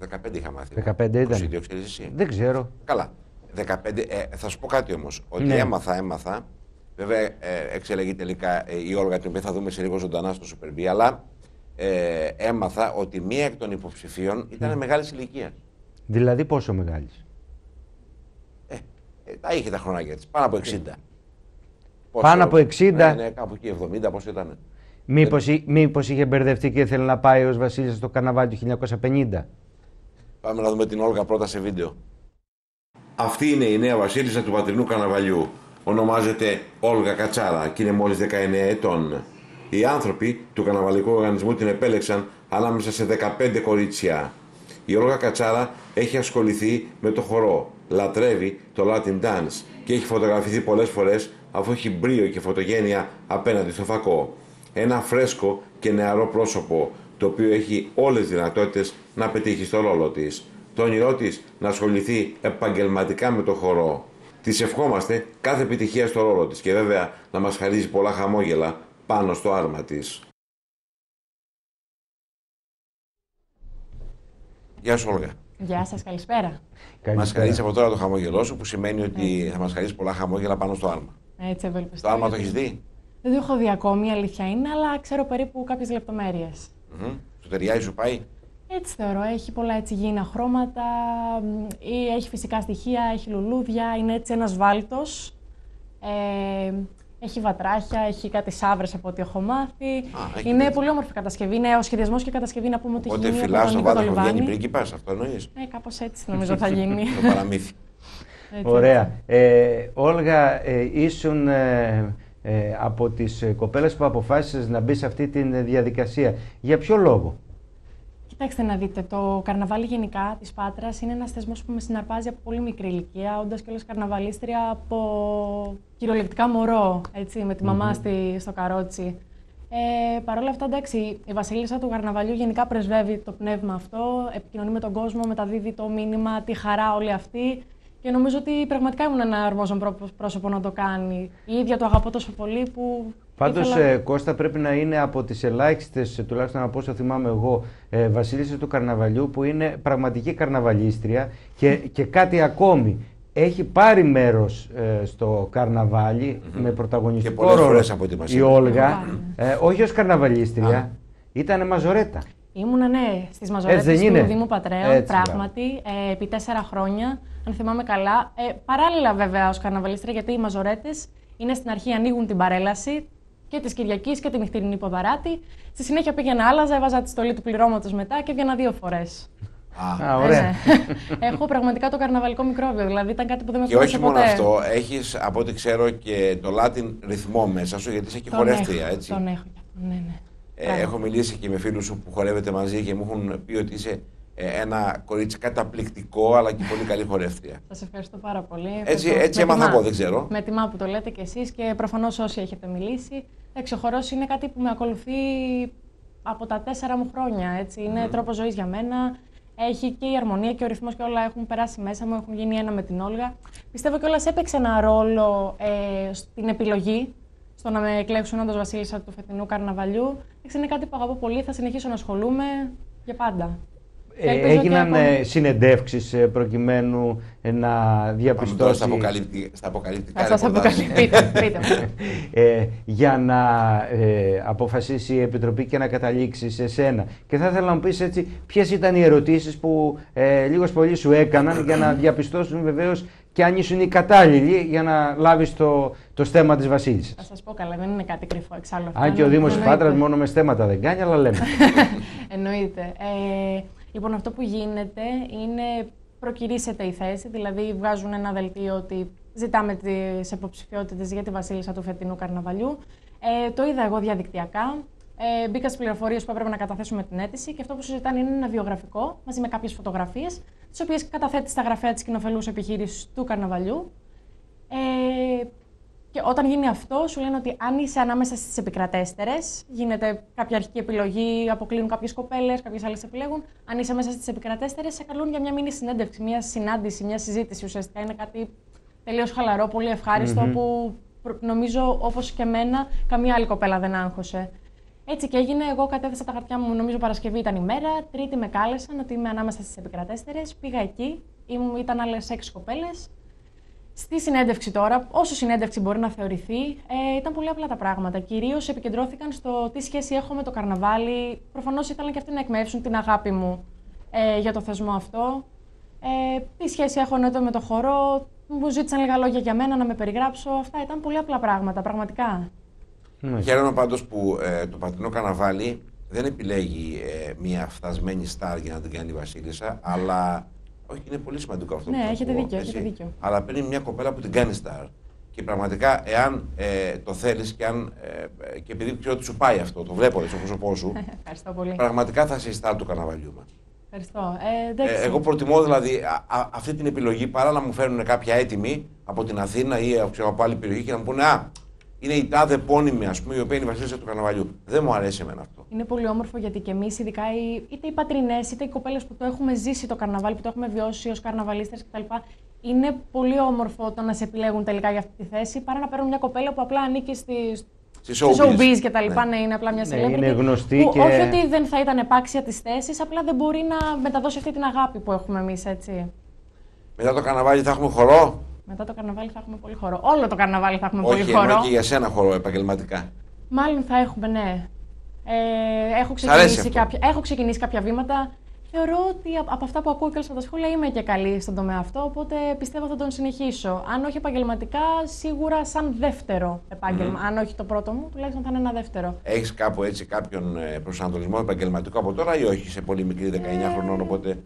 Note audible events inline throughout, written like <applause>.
15 είχα μάθει. 15 ήταν. 22, εσύ. Δεν ξέρω. Καλά. 15, ε, θα σου πω κάτι όμως. Ότι ναι. έμαθα, έμαθα. Βέβαια, ε, εξελεγεί τελικά ε, η Όλγα, την οποία θα δούμε σε λίγο ζωντανά στο Super B, αλλά ε, έμαθα ότι μία εκ των υποψηφίων ήταν ναι. μεγάλης ηλικίας. Δηλαδή πόσο μεγάλης. Ε, ε, τα είχε τα χρόνια της, πάνω από 60. Ε. Πόσο, πάνω από 60. Ναι, ναι, κάπου εκεί 70, πόσο ήταν. Μήπω είχε μπερδευτεί και ήθελε να πάει ως βασίλισσα στο καναβάλι του 1950. Πάμε να δούμε την Όλγα πρώτα σε βίντεο. Αυτή είναι η νέα βασίλισσα του πατρινού καναβαλιού. Ονομάζεται Όλγα Κατσάρα και είναι μόλις 19 ετών. Οι άνθρωποι του καναβαλικού οργανισμού την επέλεξαν ανάμεσα σε 15 κορίτσια. Η Όλγα Κατσάρα έχει ασχοληθεί με το χορό, λατρεύει το Latin Dance και έχει φωτογραφηθεί πολλές φορές αφού έχει μπρίο και φωτογένεια απέναντι στο φακό. Ένα φρέσκο και νεαρό πρόσωπο το οποίο έχει όλες τις δυνατότητες να πετύχει στο ρόλο της. Το όνειρό της να ασχοληθεί επαγγελματικά με το χορό. Τη ευχόμαστε κάθε επιτυχία στο ρόλο της και βέβαια να μας χαρίζει πολλά χαμόγελα πάνω στο άρμα της. Γεια σου Όλγα. Γεια σας, καλησπέρα. Μας χαρίζει από τώρα το χαμόγελό σου, που σημαίνει ότι θα μας χαρίζει πολλά χαμόγελα πάνω στο άρμα. Έτσι, ευελπιστώ. Λοιπόν το άρμα το έχεις δει. Δεν το έχω δει ακόμη, η αλήθεια είναι, αλλά ξέρω περίπου κάποιες λεπτομέρειες. Mm-hmm. ταιριάζει, σου πάει. Έτσι θεωρώ. Έχει πολλά έτσι γίνα χρώματα, ή έχει φυσικά στοιχεία, έχει λουλούδια, είναι έτσι ένας βάλτος. Ε, έχει βατράχια, έχει κάτι σαύρες από ό,τι έχω μάθει. είναι πολύ όμορφη κατασκευή. Είναι ο σχεδιασμός και η κατασκευή να πούμε ότι Οπότε γίνει. Οπότε φυλά τον βάτο βγαίνει πρίγκιπας, αυτό εννοείς. Ε, ναι, κάπως έτσι νομίζω θα γίνει. <laughs> το παραμύθι. Ωραία. Ε, Όλγα, ε, ήσουν ε, ε, από τις ε, κοπέλες που αποφάσισες να μπει σε αυτή τη ε, διαδικασία. Για ποιο λόγο? Κοιτάξτε να δείτε, το καρναβάλι γενικά της Πάτρας είναι ένας θεσμός που με συναρπάζει από πολύ μικρή ηλικία, όντας οι καρναβαλίστρια από κυριολεκτικά μωρό, έτσι, με τη μαμά στη, στο καρότσι. Ε, Παρ' όλα αυτά, εντάξει, η Βασίλισσα του Καρναβαλιού γενικά πρεσβεύει το πνεύμα αυτό, επικοινωνεί με τον κόσμο, μεταδίδει το μήνυμα, τη χαρά όλη αυτή. Και νομίζω ότι πραγματικά ήμουν ένα αρμόζον πρόσωπο να το κάνει. Η ίδια το αγαπώ τόσο πολύ που. Πάντως, ήθελα... Ε, Κώστα πρέπει να είναι από τις ελάχιστες, ε, τουλάχιστον από όσο θυμάμαι εγώ, ε, του καρναβαλιού που είναι πραγματική καρναβαλίστρια και, και κάτι ακόμη. Έχει πάρει μέρος ε, στο καρναβαλι με πρωταγωνιστικό ρόλο. Η Όλγα, όχι ως καρναβαλίστρια, ήταν μαζορέτα. Ήμουνα, ναι, στις μαζορέτε του Δήμου Πατρέων, Έτσι, πράγματι, ε, επί τέσσερα χρόνια, αν θυμάμαι καλά. Ε, παράλληλα, βέβαια, ως καρναβαλίστρια, γιατί οι μαζορέτες είναι στην αρχή ανοίγουν την παρέλαση και της Κυριακής και τη νυχτερινή Ποδαράτη. Στη συνέχεια πήγαινα, άλλαζα, έβαζα τη στολή του πληρώματος μετά και έβγαινα δύο φορές. Α, ωραία. Ναι. <laughs> Έχω πραγματικά το καρναβαλικό μικρόβιο, δηλαδή ήταν κάτι που δεν με φτιάχνει. Και όχι μόνο αυτό, έχεις από ό,τι ξέρω και το Latin ρυθμό μέσα σου, γιατί είσαι και χορεύτρια, έτσι. Τον έχω, ναι, ναι. Ε, έχω μιλήσει και με φίλους σου που χορεύετε μαζί και μου έχουν πει ότι είσαι ε, ένα κορίτσι καταπληκτικό αλλά και πολύ καλή χορεύτρια. Σας ευχαριστώ πάρα πολύ. Έτσι, έτσι έμαθα εγώ, δεν ξέρω. Με τιμά που το λέτε κι εσείς και προφανώς όσοι έχετε μιλήσει. Εντάξει, είναι κάτι που με ακολουθεί από τα τέσσερα μου χρόνια. Έτσι. Είναι mm. τρόπος ζωής για μένα. Έχει και η αρμονία και ο ρυθμός και όλα έχουν περάσει μέσα μου, έχουν γίνει ένα με την Όλγα. Πιστεύω κιόλας έπαιξε ένα ρόλο ε, στην επιλογή στο να με εκλέξουν όντως Βασίλισσα του φετινού καρναβαλιού. Είναι κάτι που αγαπώ πολύ, θα συνεχίσω να ασχολούμαι για πάντα. Ε, έγιναν ε, συνεντεύξεις ε, προκειμένου να διαπιστώσει... Στα αποκαλύπτει, στα αποκαλυπτικά πείτε μου. ε, για να αποφασίσει η Επιτροπή και να καταλήξει σε σένα. Και θα ήθελα να μου πεις έτσι ποιες ήταν οι ερωτήσεις που ε, λίγος πολύ σου έκαναν για να διαπιστώσουν βεβαίως και αν ήσουν οι κατάλληλοι για να λάβεις το, το στέμα της Βασίλισσας. Θα σας πω καλά, δεν είναι κάτι κρυφό εξάλλου. Αν και ο Δήμο Πάτρα μόνο με στέματα δεν κάνει, αλλά λέμε. <laughs> Εννοείται. Ε, Λοιπόν, αυτό που γίνεται είναι προκυρήσεται η θέση, δηλαδή βγάζουν ένα δελτίο ότι ζητάμε τις υποψηφιότητες για τη βασίλισσα του φετινού καρναβαλιού. Ε, το είδα εγώ διαδικτυακά. Ε, μπήκα στις πληροφορίες που έπρεπε να καταθέσουμε την αίτηση και αυτό που συζητάνε είναι ένα βιογραφικό μαζί με κάποιες φωτογραφίες, τις οποίες καταθέτει στα γραφεία της κοινοφελούς επιχείρησης του καρναβαλιού. Ε, και όταν γίνει αυτό, σου λένε ότι αν είσαι ανάμεσα στις επικρατέστερες, γίνεται κάποια αρχική επιλογή, αποκλίνουν κάποιες κοπέλες, κάποιες άλλες επιλέγουν. Αν είσαι μέσα στις επικρατέστερες, σε καλούν για μια μήνυ συνέντευξη, μια συνάντηση, μια συζήτηση. Ουσιαστικά είναι κάτι τελείως χαλαρό, πολύ ευχάριστο, που νομίζω όπως και εμένα, καμία άλλη κοπέλα δεν άγχωσε. Έτσι και έγινε. Εγώ κατέθεσα τα χαρτιά μου, νομίζω Παρασκευή ήταν η μέρα. Τρίτη με κάλεσαν ότι είμαι ανάμεσα στις επικρατέστερες. Πήγα εκεί, ήμουν, ήταν άλλες έξι κοπέλες. Στη συνέντευξη τώρα, όσο συνέντευξη μπορεί να θεωρηθεί, ε, ήταν πολύ απλά τα πράγματα. Κυρίως επικεντρώθηκαν στο τι σχέση έχω με το καρναβάλι. Προφανώς ήθελαν και αυτοί να εκμεύσουν την αγάπη μου ε, για το θεσμό αυτό. Ε, τι σχέση έχω εννοείται με το χορό. Μου ζήτησαν λίγα λόγια για μένα να με περιγράψω. Αυτά ήταν πολύ απλά πράγματα, πραγματικά. Ναι. Χαίρομαι πάντως που ε, το πατρινό καρναβάλι δεν επιλέγει ε, μια φτασμένη στάρ για να την κάνει η Βασίλισσα, αλλά όχι, είναι πολύ σημαντικό αυτό. Ναι, έχετε δίκιο, έχετε δίκιο. Αλλά παίρνει μια κοπέλα που την κάνει star. Και πραγματικά, εάν ε, το θέλεις και, ε, και επειδή ξέρω ότι σου πάει αυτό, το βλέπω στο πρόσωπό σου. <laughs> Πραγματικά θα είσαι star του καναβαλιού μα. Ευχαριστώ. Ε, ε εγώ προτιμώ δηλαδή αυτή την επιλογή παρά να μου φέρνουν κάποια έτοιμη από την Αθήνα ή από άλλη περιοχή και να μου πούνε Α, είναι η τάδε πόνιμη, ας πούμε, η οποία είναι η βασίλισσα του καναβαλιού. Δεν μου αρέσει εμένα αυτό. Είναι πολύ όμορφο γιατί και εμείς, ειδικά είτε οι πατρινές είτε οι κοπέλες που το έχουμε ζήσει το καρναβάλι, που το έχουμε βιώσει ως καρναβαλίστε κτλ. Είναι πολύ όμορφο το να σε επιλέγουν τελικά για αυτή τη θέση παρά να παίρνουν μια κοπέλα που απλά ανήκει στι Στι showbiz και τα λοιπά, ναι. ναι είναι απλά μια ναι, είναι γνωστή και... Όχι ότι δεν θα ήταν επάξια της θέσης, απλά δεν μπορεί να μεταδώσει αυτή την αγάπη που έχουμε εμείς, έτσι. Μετά το καναβάλι θα έχουμε χορό. Μετά το καρναβάλι θα έχουμε πολύ χώρο. Όλο το καρναβάλι θα έχουμε Όχι, πολύ χώρο. Όχι, και για σένα χώρο επαγγελματικά. Μάλλον θα έχουμε, ναι. Ε, έχω, ξεκινήσει κάποια, έχω ξεκινήσει κάποια βήματα. Θεωρώ ότι από αυτά που ακούω και όλα τα σχόλια είμαι και καλή στον τομέα αυτό, οπότε πιστεύω θα τον συνεχίσω. Αν όχι επαγγελματικά, σίγουρα σαν δεύτερο επάγγελμα. Mm. Αν όχι το πρώτο μου, τουλάχιστον θα είναι ένα δεύτερο. Έχεις κάπου έτσι κάποιον ε, προσανατολισμό επαγγελματικό από τώρα ή όχι, σε πολύ μικρή 19 ε... χρονών, οπότε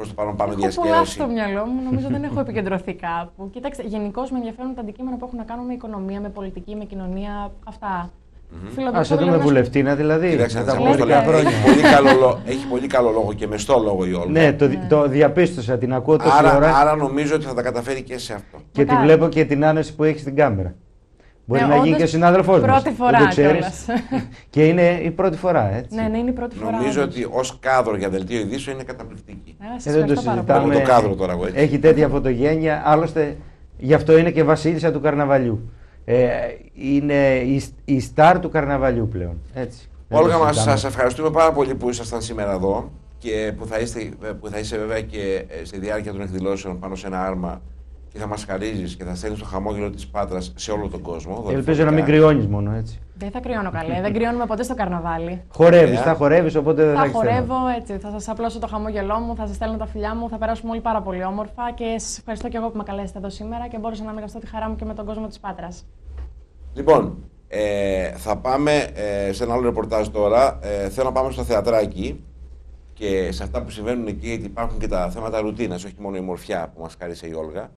προς το παρόν πάμε διασκέδαση. Έχω πολλά στο μυαλό μου, νομίζω δεν έχω <laughs> επικεντρωθεί κάπου. Κοίταξε, γενικώς με ενδιαφέρουν τα αντικείμενα που έχουν να κάνουν με οικονομία, με πολιτική, με κοινωνία. Ας το δούμε βουλευτήνα δηλαδή. Κοιτάξτε, πολύ έχει πολύ καλό λόγο και μεστό λόγο η Όλγα. Ναι, το, ναι. το διαπίστωσα, την ακούω τόση ώρα. Άρα νομίζω ότι θα τα καταφέρει και σε αυτό. Και τη βλέπω και την άνεση που έχει στην κάμερα. Μπορεί ναι, να γίνει και συνάδελφός μας. Πρώτη φορά το ξέρεις. <laughs> και είναι η πρώτη φορά, έτσι. Ναι, ναι είναι η πρώτη φορά. Νομίζω ότι ως κάδρο για δελτίο ειδήσεων είναι καταπληκτική. Ε, ε δεν το συζητάμε. Το κάδρο τώρα, εγώ, έτσι. Έχει τέτοια φωτογένεια. Άλλωστε, γι' αυτό είναι και βασίλισσα του καρναβαλιού. Ε, είναι η, στάρ του καρναβαλιού πλέον. Έτσι. Όλγα μας, σας ευχαριστούμε πάρα πολύ που ήσασταν σήμερα εδώ και που θα, είστε, ε, που θα είσαι βέβαια και ε, στη διάρκεια των εκδηλώσεων πάνω σε ένα άρμα και θα μας χαρίζεις και θα στέλνεις το χαμόγελο της Πάτρας σε όλο τον κόσμο. Ελπίζω να μην κρυώνεις μόνο έτσι. Δεν θα κρυώνω καλέ, δεν κρυώνουμε ποτέ στο καρναβάλι. Χορεύεις, ε, θα χορεύεις, οπότε δεν θα Θα χορεύω, έτσι. Θα σας απλώσω το χαμόγελό μου, θα σας στέλνω τα φιλιά μου, θα περάσουμε όλοι πάρα πολύ όμορφα και σας ευχαριστώ και εγώ που με καλέσετε εδώ σήμερα και μπορούσα να μοιραστώ τη χαρά μου και με τον κόσμο της Πάτρας. Λοιπόν, ε, θα πάμε ε, σε ένα άλλο ρεπορτάζ τώρα. Ε, θέλω να πάμε στο θεατράκι και σε αυτά που συμβαίνουν εκεί, γιατί υπάρχουν και τα θέματα ρουτίνας, όχι μόνο η μορφιά που μας χάρισε η Όλγα.